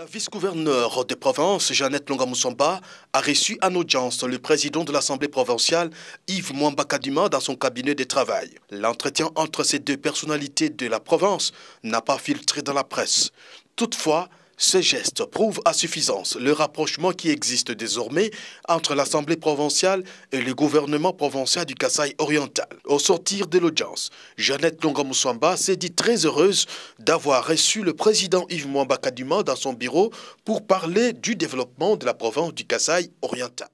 La vice-gouverneure de province, Jeannette Longamoussamba, a reçu en audience le président de l'Assemblée provinciale, Yves Mwambakadima, dans son cabinet de travail. L'entretien entre ces deux personnalités de la province n'a pas filtré dans la presse. Toutefois, ce geste prouve à suffisance le rapprochement qui existe désormais entre l'Assemblée provinciale et le gouvernement provincial du Kassai oriental. Au sortir de l'audience, Jeannette Longamoussamba s'est dit très heureuse d'avoir reçu le président Yves Mouambakadima dans son bureau pour parler du développement de la province du Kassai oriental.